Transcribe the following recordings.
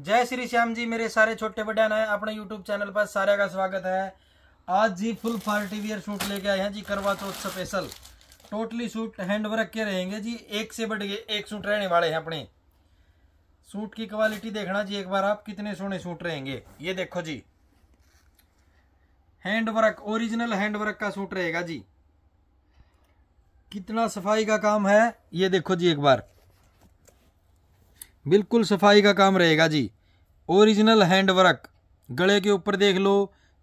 जय श्री श्याम जी मेरे सारे छोटे बड़े नए अपने यूट्यूब चैनल पर सारे का स्वागत है आज जी फुल पार्टी वियर सूट लेके आए हैं जी Karva Chauth special totally suit hand work के रहेंगे जी एक से बढ़ के एक सूट रहने वाले हैं अपने सूट की क्वालिटी देखना जी एक बार आप कितने सोने सूट रहेंगे ये देखो जी hand work original hand work का सूट रहेगा जी कितना सफाई का काम है ये देखो जी एक बार बिल्कुल सफाई का काम रहेगा जी ओरिजिनल हैंड वर्क गले के ऊपर देख लो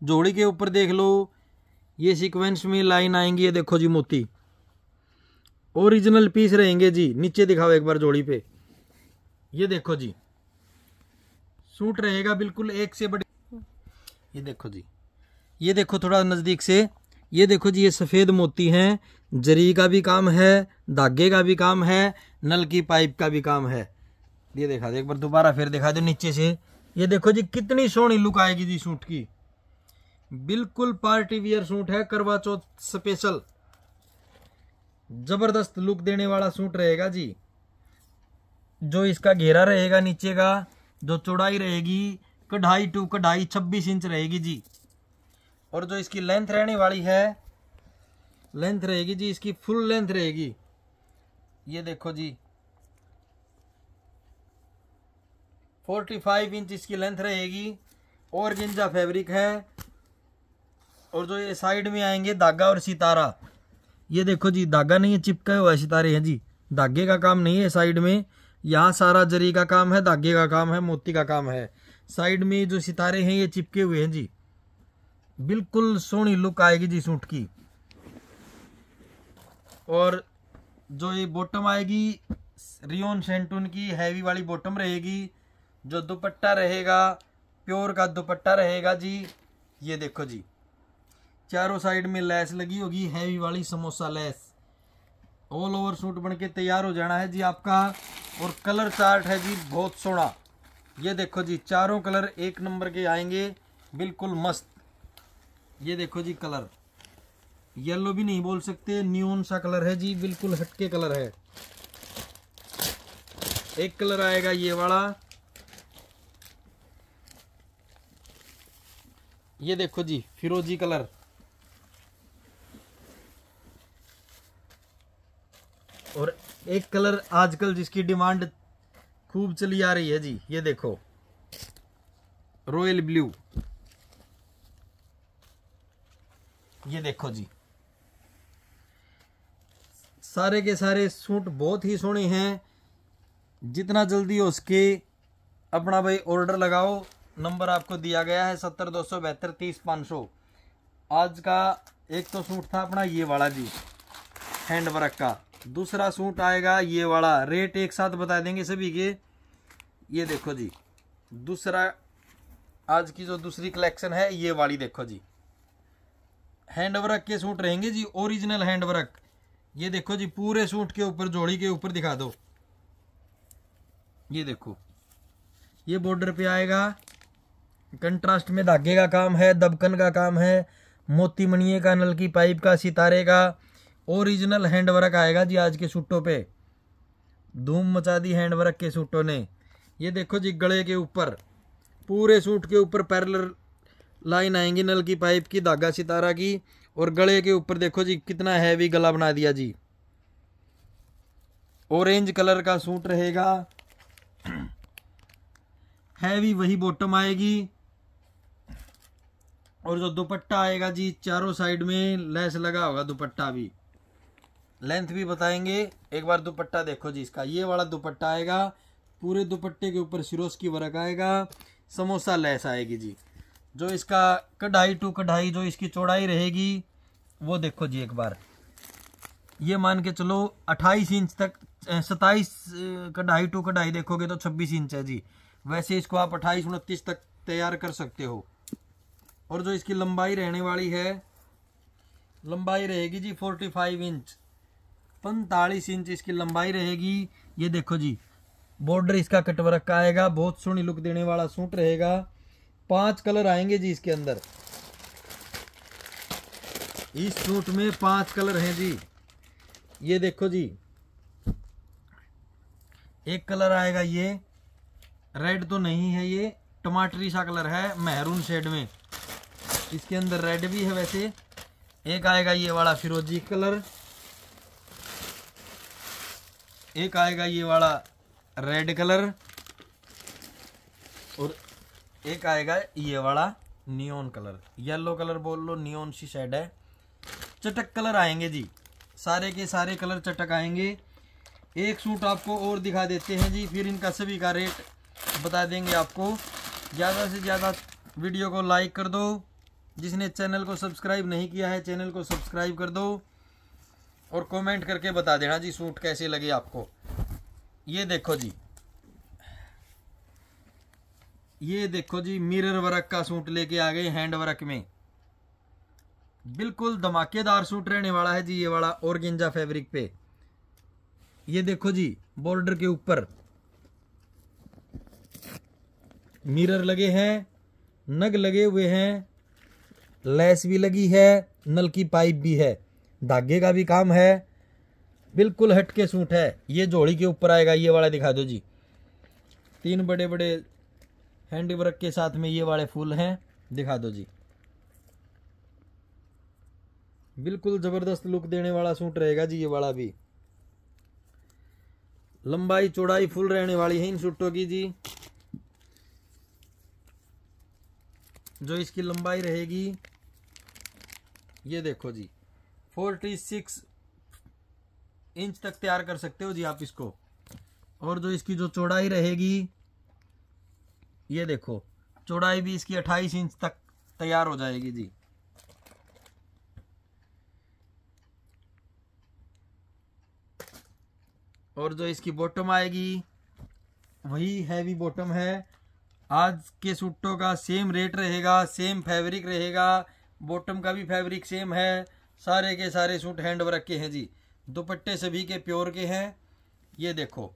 जोड़ी के ऊपर देख लो ये सीक्वेंस में लाइन आएंगी ये देखो जी मोती ओरिजिनल पीस रहेंगे जी नीचे दिखाओ एक बार जोड़ी पे ये देखो जी सूट रहेगा बिल्कुल एक से बड़े ये देखो जी ये देखो थोड़ा नज़दीक से ये देखो जी ये सफ़ेद मोती हैं जरी का भी काम है धागे का भी काम है नल की पाइप का भी काम है ये देखा दो एक बार दोबारा फिर दिखा दो नीचे से ये देखो जी कितनी सोहनी लुक आएगी जी सूट की बिल्कुल पार्टी वियर सूट है करवा चौथ स्पेशल जबरदस्त लुक देने वाला सूट रहेगा जी जो इसका घेरा रहेगा नीचे का जो चौड़ाई रहेगी कढ़ाई टू कढ़ाई छब्बीस इंच रहेगी जी और जो इसकी लेंथ रहने वाली है लेंथ रहेगी जी इसकी फुल लेंथ रहेगी ये देखो जी फोर्टी फाइव इंच इसकी लेंथ रहेगी और जिनजा फैब्रिक है और जो ये साइड में आएंगे धागा और सितारा ये देखो जी धागा नहीं है चिपका हुआ है सितारे हैं जी धागे का काम नहीं है साइड में यहाँ सारा जरी का काम है धागे का काम है मोती का काम है साइड में जो सितारे हैं ये चिपके हुए हैं जी बिल्कुल सोनी लुक आएगी जी सूट की और जो ये बॉटम आएगी रियोन सेंटून की हैवी वाली बॉटम रहेगी जो दुपट्टा रहेगा प्योर का दुपट्टा रहेगा जी ये देखो जी चारों साइड में लैस लगी होगी हैवी वाली samosa lace all over suit बनके तैयार हो जाना है जी आपका और कलर चार्ट है जी बहुत सोना ये देखो जी चारों कलर एक नंबर के आएंगे बिल्कुल मस्त ये देखो जी कलर येलो भी नहीं बोल सकते न्यून सा कलर है जी बिल्कुल हटके कलर है एक कलर आएगा ये वाला ये देखो जी फिरोजी कलर और एक कलर आजकल जिसकी डिमांड खूब चली आ रही है जी ये देखो रॉयल ब्लू ये देखो जी सारे के सारे सूट बहुत ही सोने हैं जितना जल्दी हो सके अपना भाई ऑर्डर लगाओ नंबर आपको दिया गया है सत्तर दो सौ बहत्तर तीस पाँच सौ आज का एक तो सूट था अपना ये वाला जी हैंड वर्क का दूसरा सूट आएगा ये वाला रेट एक साथ बता देंगे सभी के ये देखो जी दूसरा आज की जो दूसरी कलेक्शन है ये वाली देखो जी हैंड वर्क के सूट रहेंगे जी ओरिजिनल हैंड वर्क ये देखो जी पूरे सूट के ऊपर जोड़ी के ऊपर दिखा दो ये देखो ये बॉर्डर पे आएगा कंट्रास्ट में धागे का काम है दबकन का काम है मोती मनिए का नल की पाइप का सितारे का ओरिजिनल हैंडवर्क आएगा जी आज के सूटों पे धूम मचा दी हैंडवर्क के सूटों ने ये देखो जी गले के ऊपर पूरे सूट के ऊपर पैरलर लाइन आएंगी नल की पाइप की धागा सितारा की और गले के ऊपर देखो जी कितना हैवी गला बना दिया जी ऑरेंज कलर का सूट रहेगा हैवी वही बॉटम आएगी और जो दुपट्टा आएगा जी चारों साइड में लेस लगा होगा दुपट्टा भी लेंथ भी बताएंगे एक बार दुपट्टा देखो जी इसका ये वाला दुपट्टा आएगा पूरे दुपट्टे के ऊपर सिरोस की वर्क आएगा समोसा लेस आएगी जी जो इसका कढ़ाई टू कढ़ाई जो इसकी चौड़ाई रहेगी वो देखो जी एक बार ये मान के चलो 28 इंच तक 27 कढ़ाई टू कढ़ाई देखोगे तो 26 इंच है जी वैसे इसको आप 28 उनतीस तक तैयार कर सकते हो और जो इसकी लंबाई रहने वाली है लंबाई रहेगी जी 45 इंच पैंतालीस इंच इसकी लंबाई रहेगी ये देखो जी बॉर्डर इसका कटवर्क का आएगा बहुत सोनी लुक देने वाला सूट रहेगा पांच कलर आएंगे जी इसके अंदर इस सूट में पांच कलर हैं जी ये देखो जी एक कलर आएगा ये रेड तो नहीं है ये टमाटरी सा कलर है मेहरून शेड में इसके अंदर रेड भी है वैसे एक आएगा ये वाला फिरोजी कलर एक आएगा ये वाला रेड कलर और एक आएगा ये वाला नियोन कलर येलो कलर बोल लो नियोन सी शेड है चटक कलर आएंगे जी सारे के सारे कलर चटक आएंगे एक सूट आपको और दिखा देते हैं जी फिर इनका सभी का रेट बता देंगे आपको ज़्यादा से ज़्यादा वीडियो को लाइक कर दो जिसने चैनल को सब्सक्राइब नहीं किया है चैनल को सब्सक्राइब कर दो और कमेंट करके बता देना जी सूट कैसे लगे आपको ये देखो जी ये देखो जी मिरर वर्क का सूट लेके आ गए हैंड वर्क में बिल्कुल धमाकेदार सूट रहने वाला है जी ये वाला और गेंजा फैब्रिक पे ये देखो जी बॉर्डर के ऊपर मिरर लगे हैं नग लगे हुए हैं लेस भी लगी है नल की पाइप भी है धागे का भी काम है बिल्कुल हटके सूट है ये जोड़ी के ऊपर आएगा ये वाला दिखा दो जी तीन बड़े बड़े हैंडवर्क के साथ में ये वाले फूल हैं दिखा दो जी बिल्कुल ज़बरदस्त लुक देने वाला सूट रहेगा जी ये वाला भी लंबाई चौड़ाई फुल रहने वाली है इन सूटों की जी जो इसकी लंबाई रहेगी ये देखो जी फोर्टी सिक्स इंच तक तैयार कर सकते हो जी आप इसको और जो इसकी जो चौड़ाई रहेगी ये देखो चौड़ाई भी इसकी अट्ठाईस इंच तक तैयार हो जाएगी जी और जो इसकी बॉटम आएगी वही हैवी बॉटम है आज के सूटों का सेम रेट रहेगा सेम फैब्रिक रहेगा बॉटम का भी फैब्रिक सेम है सारे के सारे सूट हैंड वर्क के हैं जी दुपट्टे सभी के प्योर के हैं ये देखो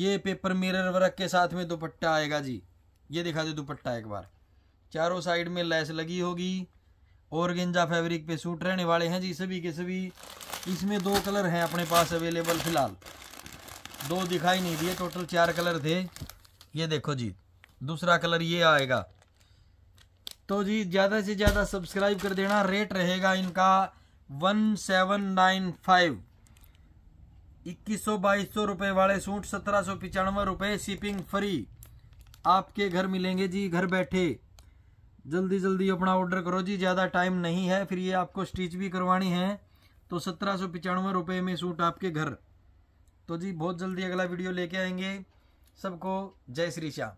ये पेपर मिरर वर्क के साथ में दुपट्टा आएगा जी ये दिखा दे दुपट्टा एक बार चारों साइड में लैस लगी होगी और गेंजा फैब्रिक पे सूट रहने वाले हैं जी सभी के सभी इसमें दो कलर हैं अपने पास अवेलेबल फ़िलहाल दो दिखाई नहीं दिए टोटल चार कलर थे ये देखो जी दूसरा कलर ये आएगा तो जी ज़्यादा से ज़्यादा सब्सक्राइब कर देना रेट रहेगा इनका वन सेवन नाइन फाइव इक्कीस सौ बाईस सौ रुपये वाले सूट सत्रह सौ पचानवे रुपये शिपिंग फ्री आपके घर मिलेंगे जी घर बैठे जल्दी जल्दी अपना ऑर्डर करो जी ज़्यादा टाइम नहीं है फिर ये आपको स्टिच भी करवानी है तो सत्रह सौ पचानवे रुपये में सूट आपके घर तो जी बहुत जल्दी अगला वीडियो लेके आएंगे सबको जय श्री श्याम